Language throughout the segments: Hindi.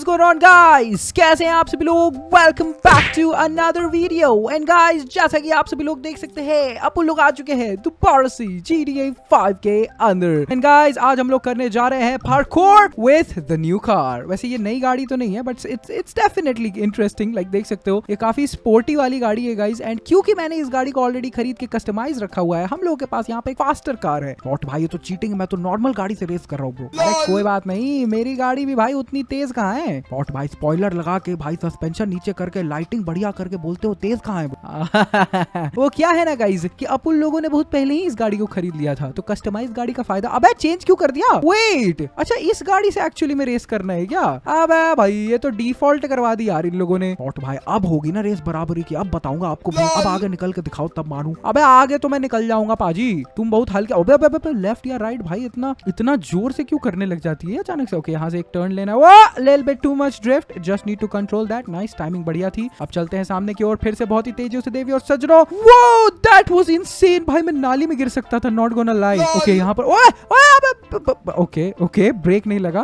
is going on गाइस कैसे हैं आप सभी लोग welcome back to another video and guys जैसा कि आप सभी लोग देख सकते हैं अपन लोग आ चुके हैं दोबारा से GTA 5 के अंदर एंड गाइस आज हम लोग करने जा रहे हैं parkour with the new car वैसे ये नई गाड़ी तो नहीं है but it's it's definitely interesting like देख सकते हो ये काफी स्पोर्टी वाली गाड़ी है गाइस एंड क्योंकि मैंने इस गाड़ी को ऑलरेडी खरीद के कस्टमाइज रखा हुआ है हम लोगों के पास यहां पे एक फास्टर कार है नॉट भाई ये तो चीटिंग है मैं तो नॉर्मल गाड़ी से रेस कर रहा हूं ब्रो अरे कोई बात नहीं मेरी गाड़ी भी भाई उतनी तेज कहां है है और भाई स्पॉइलर लगा के भाई सस्पेंशन नीचे करके लाइटिंग बढ़िया करके बोलते हो तेज कहा है वो क्या है ना गाइज की अब उन लोगों ने बहुत पहले ही इस गाड़ी को खरीद लिया था तो कस्टमाइज गाड़ी का फायदा अब चेंज क्यों कर दिया वेट अच्छा इस गाड़ी से एक्चुअली में रेस करना है क्या अब भाई ये तो डिफॉल्ट करवा दी यार इन लोगों ने और भाई अब होगी ना रेस बराबरी की अब बताऊंगा आपको अब आगे निकल के दिखाओ तब मानू अबे आगे तो मैं निकल जाऊंगा पाजी तुम बहुत हल्के अबे अबे अबे लेफ्ट या राइट भाई इतना इतना जोर से क्यों करने लग जाती है अचानक से ओके यहाँ से एक टर्न लेना वो ले get too much drift just need to control that nice timing बढ़िया थी अब चलते हैं सामने की ओर फिर से बहुत ही तेजी से देवी और सजरो वो दैट वाज इनसेन भाई मैं नाली में गिर सकता था नॉट गोना लाई ओके यहां पर ओए ओए ओके ओके ब्रेक नहीं लगा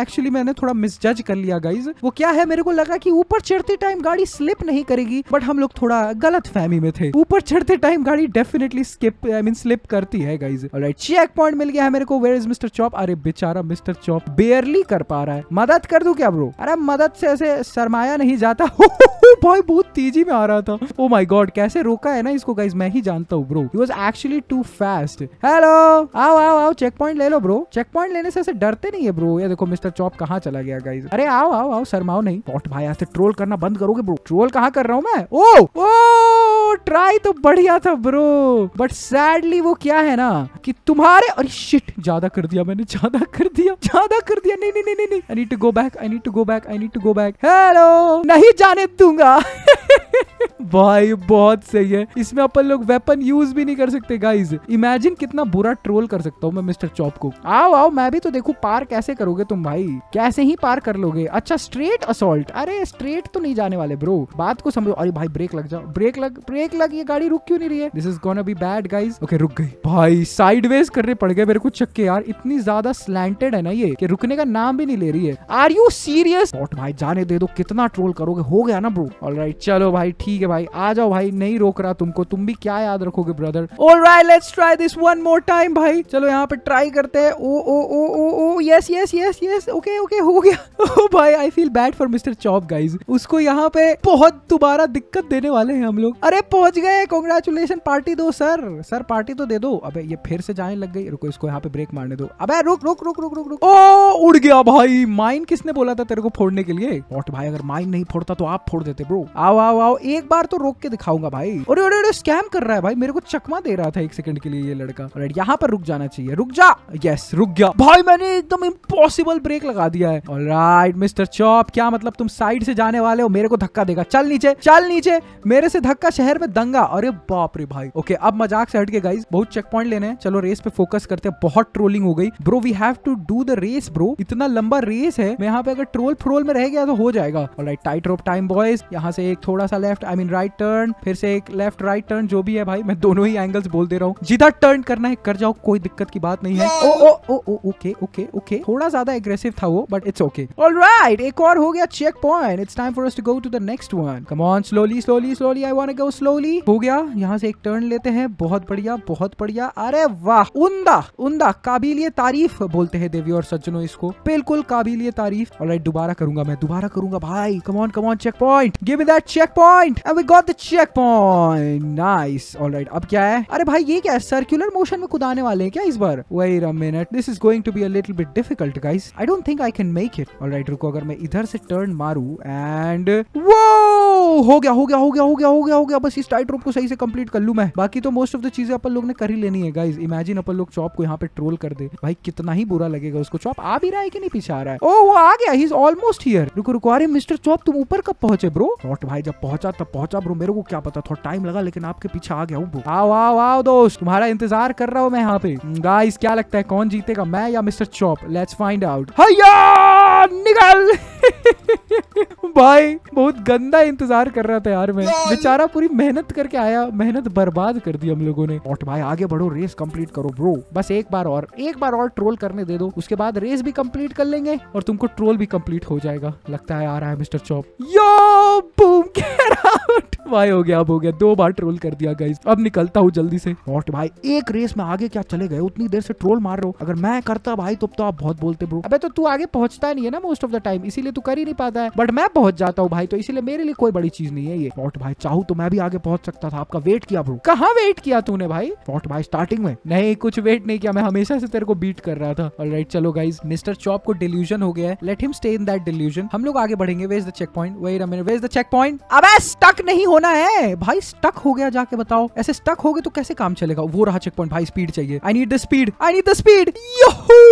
एक्चुअली मैंने थोड़ा मिसजज कर लिया गाइस वो क्या है मेरे को लगा कि ऊपर चढ़ते टाइम गाड़ी स्लिप नहीं करेगी बट हम लोग थोड़ा गलत फहमी में थे ऊपर चढ़ते टाइम गाड़ी definitely skip I mean slip करती है गाइस ऑलराइट चेक पॉइंट मिल गया है मेरे को वेयर इज मिस्टर चॉप अरे बेचारा मिस्टर चॉप बेयरली कर पा रहा है मदद कर दो करूँ क्या ब्रो अरे मदद से ऐसे सरमाया नहीं जाता भाई बहुत तेजी में आ रहा था ओ माई गॉड कैसे रोका है ना इसको गाइज मैं ही जानता हूँ bro he was actually too fast hello आओ आओ आओ चेक पॉइंट ले लो ब्रो चेक पॉइंट लेने से ऐसे डरते नहीं है ब्रो ये देखो मिस्टर चॉप कहाँ चला गया गाइज अरे आओ आओ आओ शर्माओ नहीं पॉट भाई ऐसे ट्रोल करना बंद करोगे ब्रो ट्रोल कहाँ कर रहा हूँ मैं ओ ओ ट्राई तो बढ़िया था ब्रो बट सैडली वो क्या है ना कि तुम्हारे अरे शिट ज्यादा कर दिया मैंने ज्यादा कर दिया ज्यादा कर दिया नहीं नहीं नहीं नहीं I need to go back I need to go back I need to go back hello नहीं जाने दूंगा भाई बहुत सही है इसमें अपन लोग वेपन यूज भी नहीं कर सकते गाइज इमेजिन कितना बुरा ट्रोल कर सकता हूँ मैं मिस्टर चॉप को आओ आओ मैं भी तो देखू पार कैसे करोगे तुम भाई कैसे ही पार कर लोगे अच्छा स्ट्रेट असोल्ट अरे स्ट्रेट तो नहीं जाने वाले ब्रो बात को समझो अरे भाई ब्रेक लग जाओ ब्रेक लग ब्रेक लग ये गाड़ी रुक क्यों नहीं रही है this is gonna be bad guys okay रुक गई भाई साइडवेज करने पड़ गए मेरे को चक्के यार इतनी ज्यादा स्लैंटेड है ना ये कि रुकने का नाम भी नहीं ले रही है आर यू यू सीरियस भाई जाने दे दो कितना ट्रोल करोगे हो गया ना ब्रो ऑल ऑलराइट चलो भाई ठीक है भाई आ जाओ भाई नहीं रोक रहा तुमको तुम भी क्या याद रखोगे brother all right let's try this one more time भाई चलो यहाँ पे ट्राई करते हैं oh oh oh oh oh yes yes yes yes okay okay हो गया ओ oh, भाई I feel bad for mister Chop guys उसको यहाँ पे बहुत दोबारा दिक्कत देने वाले हैं हम लोग अरे पहुंच गए कॉन्ग्रेचुलेशन पार्टी दो सर सर पार्टी तो दे दो अबे ये फिर से जाने लग गई रुको इसको यहाँ पे ब्रेक मारने दो अबे रुक रुक रुक रुक रुक रुक ओ उड़ गया भाई माइन किसने बोला था तेरे को फोड़ने के लिए पॉट भाई अगर माइन नहीं फोड़ता तो आप फोड़ देते ब्रो आओ आओ आओ एक बार तो रोक के दिखाऊंगा भाई और अरे अरे स्कैम कर रहा है भाई मेरे को चकमा दे रहा था एक सेकंड के लिए ये लड़का राइट यहाँ पर रुक जाना चाहिए रुक जा यस रुक गया भाई मैंने एकदम इम्पॉसिबल ब्रेक लगा दिया है और राइट मिस्टर चौप क्या मतलब तुम साइड से जाने वाले हो मेरे को धक्का देगा चल नीचे चल नीचे मेरे से धक्का शहर में दंगा अरे बाप रे भाई ओके अब मजाक से हट के गाइस बहुत चेक पॉइंट लेने हैं चलो रेस पे फोकस करते हैं बहुत ट्रोलिंग हो गई bro we have to do the race bro इतना लंबा रेस है मैं यहाँ पे अगर ट्रोल फ्रोल में रह गया तो हो जाएगा और right tight rope time boys यहाँ से एक थोड़ा सा left I mean right turn फिर से एक लेफ्ट राइट टर्न जो भी है भाई मैं दोनों ही एंगल्स बोल दे रहा हूँ जिधर टर्न करना है कर जाओ कोई दिक्कत की बात नहीं है oh oh oh oh okay okay okay थोड़ा ज्यादा एग्रेसिव था वो बट इट्स ओके ऑलराइट एक और हो गया check point it's time for us to go to the next one come on slowly slowly slowly I want to go slowly हो गया यहाँ से एक टर्न लेते हैं बहुत बढ़िया बहुत बढ़िया अरे वाह उंदा उंदा काबिलियत तारीफ बोलते हैं देवी और सज्जनों इसको बिल्कुल काबिलियत तारीफ ऑलराइट दोबारा करूंगा मैं दोबारा करूंगा भाई come on come on check point give me that check point and we got the check point nice alright अब क्या है अरे भाई ये क्या है सर्कुलर मोशन में कूदाने वाले हैं क्या इस बार wait a minute this is going to be a little bit difficult guys I don't think I can make it alright रुको अगर मैं इधर से टर्न मारूं एंड वो हो गया हो गया हो गया हो गया हो गया हो गया बस इस टाइट रोप को सही से कंप्लीट कर लू मैं बाकी तो मोस्ट ऑफ द चीजें अपन लोग ने कर ही लेनी है गाइज इमेजिन अपन लोग चॉप को यहाँ पे ट्रोल कर दे भाई कितना ही बुरा लगेगा उसको चॉप आ भी रहा है कि नहीं पीछे आ रहा है ओ oh, वो आ गया ही इज ऑलमोस्ट हियर रुको रुको अरे मिस्टर चॉप तुम ऊपर कब पहुंचे ब्रो नॉट भाई जब पहुंचा तब पहुंचा ब्रो मेरे को क्या पता थोड़ा टाइम लगा लेकिन आपके पीछे आ गया हूँ आओ आओ आओ दोस्त तुम्हारा इंतजार कर रहा हूँ मैं यहाँ पे गाइज hmm, क्या लगता है कौन जीतेगा मैं या mister Chop let's find out निकल भाई बहुत गंदा इंतजार कर रहा था यार मैं बेचारा पूरी मेहनत करके आया मेहनत बर्बाद कर दी हम लोगों ने और भाई आगे बढ़ो रेस कंप्लीट करो ब्रो बस एक बार और एक बार और ट्रोल करने दे दो उसके बाद रेस भी कंप्लीट कर लेंगे और तुमको ट्रोल भी कंप्लीट हो जाएगा लगता है आ रहा है मिस्टर चौप यो बूम भाई हो गया अब हो गया दो बार ट्रोल कर दिया गाइस अब निकलता हूँ जल्दी से और भाई एक रेस में आगे क्या चले गए उतनी देर से ट्रोल मार रहे हो अगर मैं करता भाई तो, तो आप बहुत बोलते ब्रो अबे तो तू आगे पहुंचता नहीं है ना मोस्ट ऑफ द टाइम इसीलिए तू कर ही नहीं पाता है बट मैं पहुंच जाता हूँ भाई तो इसलिए मेरे लिए कोई बड़ी चीज नहीं है ये फोर्ट भाई चाहू तो मैं भी आगे पहुंच सकता था आपका वेट किया ब्रो कहा वेट किया तूने भाई फोर्ट भाई स्टार्टिंग में नहीं कुछ वेट नहीं किया मैं हमेशा से तेरे को बीट कर रहा था ऑलराइट चलो गाइज मिस्टर चॉप को डिल्यूजन हो गया है let him stay in that delusion हम लोग आगे बढ़ेंगे वेज द चेक पॉइंट वही रमे वेज द चेक पॉइंट अब स्टक नहीं होना है भाई स्टक हो गया जाके बताओ ऐसे स्टक हो गए तो कैसे काम चलेगा वो रहा चेक पॉइंट भाई स्पीड चाहिए I need the speed I need the speed yahoo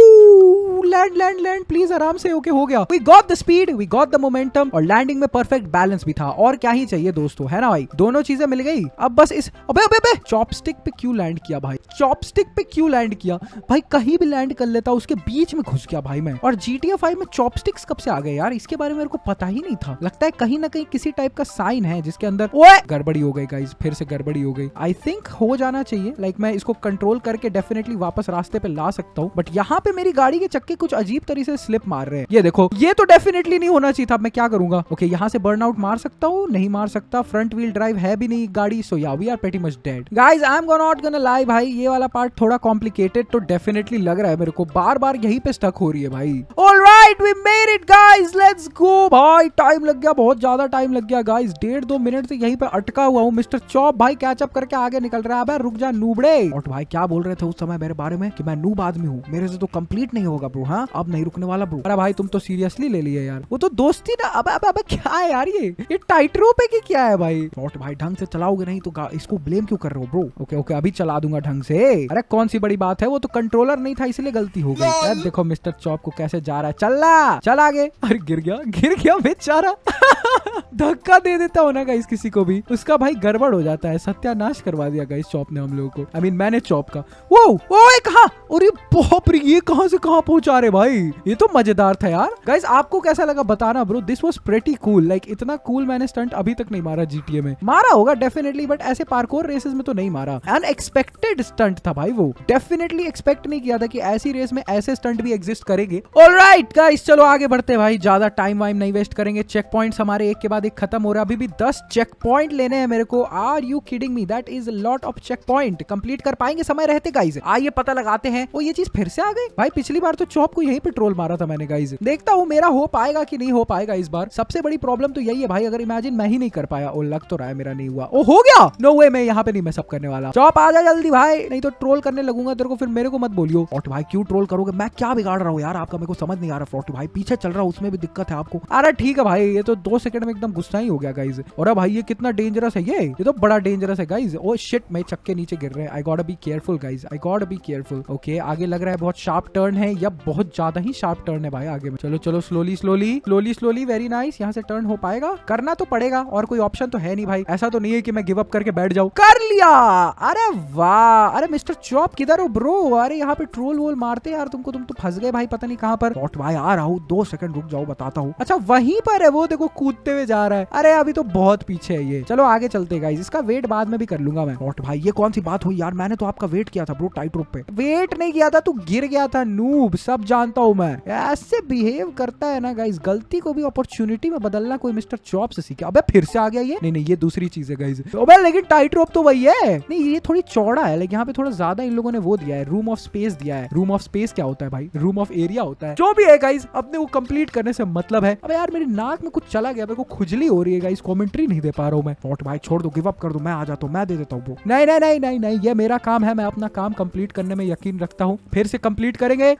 land land land please आराम से ओके हो गया we got the speed we got the momentum और लैंडिंग में परफेक्ट बैलेंस भी था और क्या ही चाहिए दोस्तों है ना भाई दोनों चीजें मिल गई अब बस इस अबे अबे अबे चॉपस्टिक पे क्यों लैंड किया भाई चॉपस्टिक पे क्यों लैंड किया भाई कहीं भी लैंड कर लेता उसके बीच में घुस गया भाई मैं और जीटीए फाइव में चॉपस्टिक्स कब से आ गए यार इसके बारे में मेरे को पता ही नहीं था लगता है कहीं ना कहीं किसी टाइप का साइन है जिसके अंदर ओए गड़बड़ी हो गई गाइज फिर से गड़बड़ी हो गई आई थिंक हो जाना चाहिए लाइक like, मैं इसको कंट्रोल करके डेफिनेटली वापस रास्ते पे ला सकता हूँ बट यहाँ पे मेरी मेरी गाड़ी के चक्के कुछ अजीब तरीके से स्लिप मार रहे हैं ये देखो ये तो डेफिनेटली नहीं होना चाहिए था मैं क्या करूंगा ओके यहाँ से बर्न आउट मार सकता हूँ नहीं मार सकता फ्रंट व्हील ड्राइव है भी नहीं गाड़ी सो या we are pretty much dead guys I am go not gonna lie भाई ये वाला पार्ट थोड़ा कॉम्प्लिकेटेड तो डेफिनेटली लग रहा है मेरे को बार बार यही पे स्टक हो रही है भाई all right! Right we made it guys let's go भाई टाइम लग गया बहुत ज्यादा टाइम लग गया गाइस डेढ़ दो मिनट से यहीं पर अटका हुआ हूँ मिस्टर चौप भाई कैचअप करके आगे निकल रहा है रुक जा नूबड़े और भाई क्या बोल रहे थे उस समय मेरे बारे में कि मैं नूब आदमी हूँ मेरे से तो कंप्लीट नहीं होगा ब्रो हाँ अब नहीं रुकने वाला ब्रो अरे भाई तुम तो सीरियसली ले लिए यार वो तो दोस्ती ना अब अब क्या है यार ये ये टाइट्रो पे की क्या है भाई शॉर्ट भाई ढंग से चलाओगे नहीं तो इसको ब्लेम क्यों कर रहे हो ब्रो ओके ओके अभी चला दूंगा ढंग से अरे कौन सी बड़ी बात है वो तो कंट्रोलर नहीं था इसलिए गलती हो गई देखो मिस्टर चौप को कैसे जा रहा है चल हल्ला चल आगे अरे गिर गया गिर गया बेचारा धक्का दे देता होना गाइस किसी को भी उसका भाई गड़बड़ हो जाता है सत्यानाश करवा दिया गाइस चॉप ने हम लोगों को आई I मीन mean, मैंने चॉप का वो वो कहा और ये बहुत ये कहां से कहां पहुंचा रहे भाई ये तो मजेदार था यार गाइस आपको कैसा लगा बताना bro this was pretty cool like इतना कूल मैंने स्टंट अभी तक नहीं मारा जीटीए में मारा होगा डेफिनेटली बट ऐसे पार्कोर रेसेस में तो नहीं मारा अनएक्सपेक्टेड स्टंट था भाई वो डेफिनेटली एक्सपेक्ट नहीं किया था कि ऐसी रेस में ऐसे स्टंट भी एग्जिस्ट करेंगे ऑलराइट गाइस चलो आगे बढ़ते भाई ज्यादा टाइम वाइम नहीं वेस्ट करेंगे चेक पॉइंट हमारे एक के बाद एक खत्म हो रहा है अभी भी दस चेक पॉइंट लेने हैं मेरे को are you kidding me that is lot of check point complete कर पाएंगे समय रहते गाइज आइए पता लगाते हैं वो ये चीज फिर से आ गई भाई पिछली बार तो चौप को यही पे ट्रोल मारा था मैंने गाइज देखता हूँ मेरा हो पाएगा की नहीं हो पाएगा इस बार सबसे बड़ी प्रॉब्लम तो यही है भाई अगर इमेजिन मैं ही नहीं कर पाया वो लग तो रहा है मेरा नहीं हुआ ओ हो गया नो वे मैं यहाँ पे नहीं मैं सब करने वाला चौप आ जाए जल्दी भाई नहीं तो ट्रोल करने लगूंगा तेरे को फिर मेरे को मत बोलियो और भाई क्यों ट्रोल करोगे मैं क्या बिगाड़ रहा हूँ यार आपका मेरे को समझ नहीं आ रहा फ्रॉड भाई पीछे चल रहा उसमें भी दिक्कत है आपको अरे ठीक है भाई ये तो दो सेकंड में एकदम गुस्सा ही हो गया गाइज और अब भाई ये कितना डेंजरस है ये ये तो बड़ा डेंजरस है गाइज ओ शिट मेरे चक्के नीचे गिर रहे हैं I got be careful guys I got be careful okay आगे लग रहा है बहुत शार्प टर्न है या बहुत ज्यादा ही शार्प टर्न है भाई आगे में चलो चलो slowly slowly slowly slowly very nice यहाँ से टर्न हो पाएगा करना तो पड़ेगा और कोई ऑप्शन तो है नहीं भाई ऐसा तो नहीं है कि मैं गिव अप करके बैठ जाऊँ कर लिया अरे वाह अरे मिस्टर चॉप किधर हो ब्रो अरे यहाँ पे ट्रोल वोल मारते यार तुमको तुम तो फंस गए भाई पता नहीं कहाँ पर भाई जा रहा हूँ दो सेकंड रुक जाओ बताता हूँ अच्छा वहीं पर है वो देखो कूदते हुए जा रहा है अरे अभी तो बहुत पीछे है ये चलो आगे चलते गाइज इसका वेट बाद में भी कर लूंगा मैं नॉट भाई ये कौन सी बात हुई यार मैंने तो आपका वेट किया था ब्रो टाइट रूप पे वेट नहीं किया था तू गिर गया था नूब सब जानता हूँ मैं ऐसे बिहेव करता है ना गाइज गलती को भी अपॉर्चुनिटी में बदलना कोई मिस्टर चौप से सीखे अब फिर से आ गया ये नहीं नहीं ये दूसरी चीज है गाइज तो अबे लेकिन टाइट रोप तो वही है नहीं ये थोड़ी चौड़ा है लेकिन यहाँ पे थोड़ा ज्यादा इन लोगों ने वो दिया है रूम ऑफ स्पेस दिया है रूम ऑफ स्पेस क्या होता है भाई रूम ऑफ एरिया होता है जो भी है गाइज अपने वो कंप्लीट करने से मतलब है अब यार मेरी नाक में कुछ चला गया मेरे को खुजली हो रही है गाइज कॉमेंट्री नहीं दे पा रहा हूँ मैं नॉट भाई छोड़ दो गिव अप कर दो मैं आ जाता हूँ मैं दे देता हूँ वो नहीं नहीं नहीं नहीं नहीं ये मेरा काम है मैं अपना काम कंप्लीट करने में यकीन रखता हूँ फिर से कंप्लीट करेंगे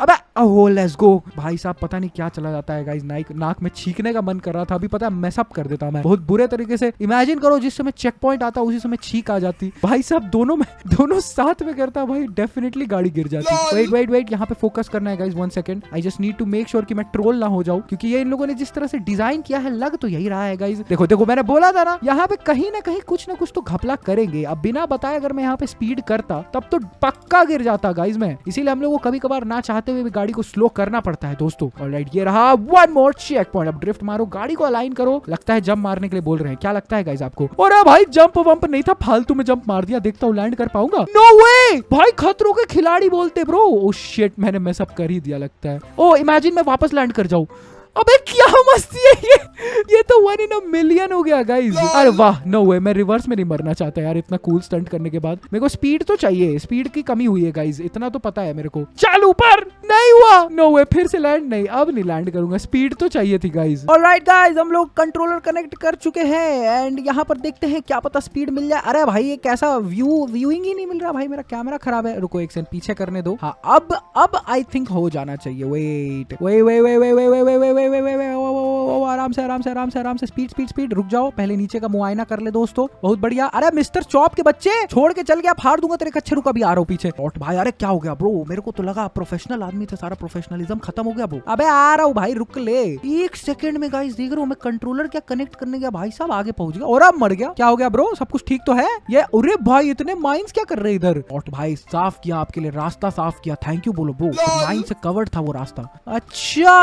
अबे ओहो लेट्स गो भाई साहब पता नहीं क्या चला जाता है गाइस नाइक नाक में छींकने का मन कर रहा था अभी पता है मैसअप कर देता मैं बहुत बुरे तरीके से इमेजिन करो जिस समय चेक पॉइंट आता उसी समय छींक आ जाती भाई साहब दोनों में दोनों साथ में करता भाई डेफिनेटली गाड़ी गिर जाती वेट वेट वेट यहाँ पे फोकस करना है guys one second I just need to make sure की मैं ट्रोल ना हो जाऊँ क्योंकि ये इन लोगों ने जिस तरह से डिजाइन किया है लग तो यही रहा है गाइज देखो देखो मैंने बोला था ना यहाँ पे कहीं ना कहीं कुछ ना कुछ तो घपला करेंगे अब बिना बताए अगर मैं यहाँ पे स्पीड करता तब तो पक्का गिर जाता गाइज में इसीलिए हम लोग वो कभी कभार ना चाहते चलाते हुए भी गाड़ी को स्लो करना पड़ता है दोस्तों ऑलराइट right, ये रहा वन मोर चेक पॉइंट अब ड्रिफ्ट मारो गाड़ी को अलाइन करो लगता है जंप मारने के लिए बोल रहे हैं क्या लगता है गाइज आपको और भाई जंप वंप नहीं था फालतू में जंप मार दिया देखता हूँ लैंड कर पाऊंगा नो वे भाई खतरों के खिलाड़ी बोलते ब्रो ओ शेट मैंने मैसअप कर ही दिया लगता है ओ oh, इमेजिन मैं वापस लैंड कर जाऊँ अबे क्या मस्ती है ये ये तो वन इन मिलियन हो गया गाइस अरे वाह नो वे मैं रिवर्स में नहीं मरना चाहता यार इतना कूल स्टंट करने के बाद मेरे को स्पीड तो चाहिए स्पीड की कमी हुई है गाइस इतना तो पता है मेरे को चल ऊपर नहीं हुआ नो वे फिर से लैंड नहीं अब नहीं लैंड करूंगा स्पीड तो चाहिए थी गाइज और राइट गाइज हम लोग कंट्रोलर कनेक्ट कर चुके हैं एंड यहाँ पर देखते हैं क्या पता स्पीड मिल जाए अरे भाई ये कैसा व्यू व्यूइंग ही नहीं मिल रहा भाई मेरा कैमरा खराब है रुको एक सेकंड पीछे करने दो हाँ अब अब आई थिंक हो जाना चाहिए वेट वे वे वे वे वे वे वे वे bye, bye, bye, आराम से आराम से आराम से आराम से स्पीड स्पीड स्पीड रुक जाओ पहले नीचे का मुआयना कर ले दोस्तों बहुत बढ़िया अरे मिस्टर चौप के बच्चे छोड़ के चल गया फाड़ दूंगा तेरे कच्छे रुका भी आ रहा पीछे और भाई अरे क्या हो गया ब्रो मेरे को तो लगा प्रोफेशनल आदमी था सारा प्रोफेशनलिज्म खत्म हो गया ब्रो अबे आ रहा हूँ भाई रुक ले एक सेकंड में गाइस देख रहा हूँ मैं कंट्रोलर क्या कनेक्ट करने गया भाई साहब आगे पहुंच गया और अब मर गया क्या हो गया ब्रो सब कुछ ठीक तो है ये अरे भाई इतने माइंस क्या कर रहे इधर और भाई साफ किया आपके लिए रास्ता साफ किया थैंक यू बोलो ब्रो माइंस से कवर्ड था वो रास्ता अच्छा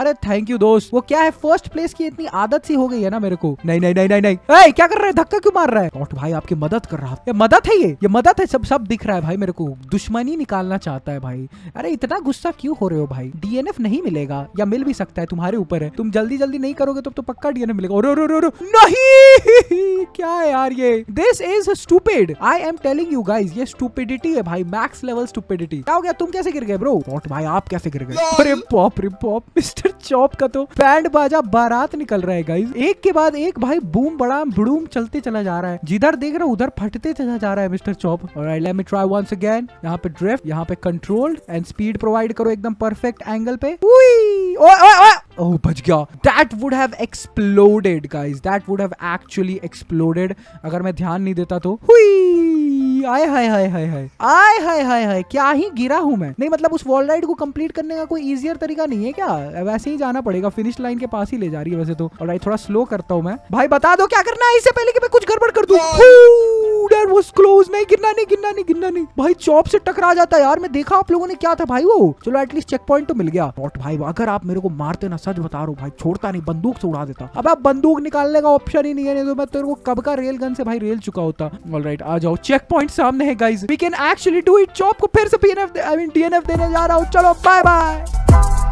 अरे थैंक यू दोस्त वो क्या है फर्स्ट प्लेस की इतनी आदत सी हो गई है ना मेरे को नहीं नहीं नहीं नहीं नहीं ए, क्या कर रहा है धक्का क्यों मार रहा है टॉट भाई आपकी मदद कर रहा है मदद है ये ये मदद है सब सब दिख रहा है भाई मेरे को दुश्मनी निकालना चाहता है भाई अरे इतना गुस्सा क्यों हो रहे हो भाई डीएनएफ नहीं मिलेगा या मिल भी सकता है तुम्हारे ऊपर है तुम जल्दी जल्दी नहीं करोगे तो पक्का डीएनएफ मिलेगा नहीं क्या है यार ये this is stupid I am telling you guys ये स्टूपिडिटी है भाई मैक्स लेवल स्टूपिडिटी क्या हो गया तुम कैसे गिर गए ब्रो भाई आप कैसे गिर गए अरे पॉप रे पॉप मिस्टर चॉप का तो पैर बैंड बाजा बारात निकल रहा है गाइज एक के बाद एक भाई बूम बड़ा बड़ूम चलते चला जा रहा है जिधर देख रहा उधर फटते चला जा रहा है मिस्टर चौप और I let me try once again यहाँ पे ड्रिफ्ट यहाँ पे कंट्रोल एंड स्पीड प्रोवाइड करो एकदम परफेक्ट एंगल पे ओह बच गया that would have exploded guys that would have actually exploded अगर मैं ध्यान नहीं देता तो हुई आय हाय हाय हाय हाय आय हाय हाय हाय क्या ही गिरा हूं मैं नहीं मतलब उस वॉल राइड को कंप्लीट करने का कोई इजियर तरीका नहीं है क्या वैसे ही जाना पड़ेगा फिनिश लाइन के पास ही ले जा रही है वैसे तो और आई थोड़ा स्लो करता हूँ मैं भाई बता दो क्या करना है इससे पहले की मैं कुछ गड़बड़ कर दू क्लोज नहीं गिरना नहीं गिरना नहीं गिरना नहीं भाई चौप से टकरा जाता है यार मैं देखा आप लोगों ने क्या था भाई वो चलो एटलीस्ट चेक पॉइंट तो मिल गया बॉट भाई अगर आप मेरे को मारते ना सच बता रो भाई छोड़ता नहीं बंदूक से उड़ा देता अब आप बंदूक निकालने का ऑप्शन ही नहीं है नहीं तो मैं तेरे को कब का रेल गन से भाई रेल चुका होता ऑल राइट आ जाओ चेक पॉइंट सामने है guys we can actually do it Chop को फिर से पीएनएफ आई मीन डीएनएफ देने जा रहा हूँ चलो बाय बाय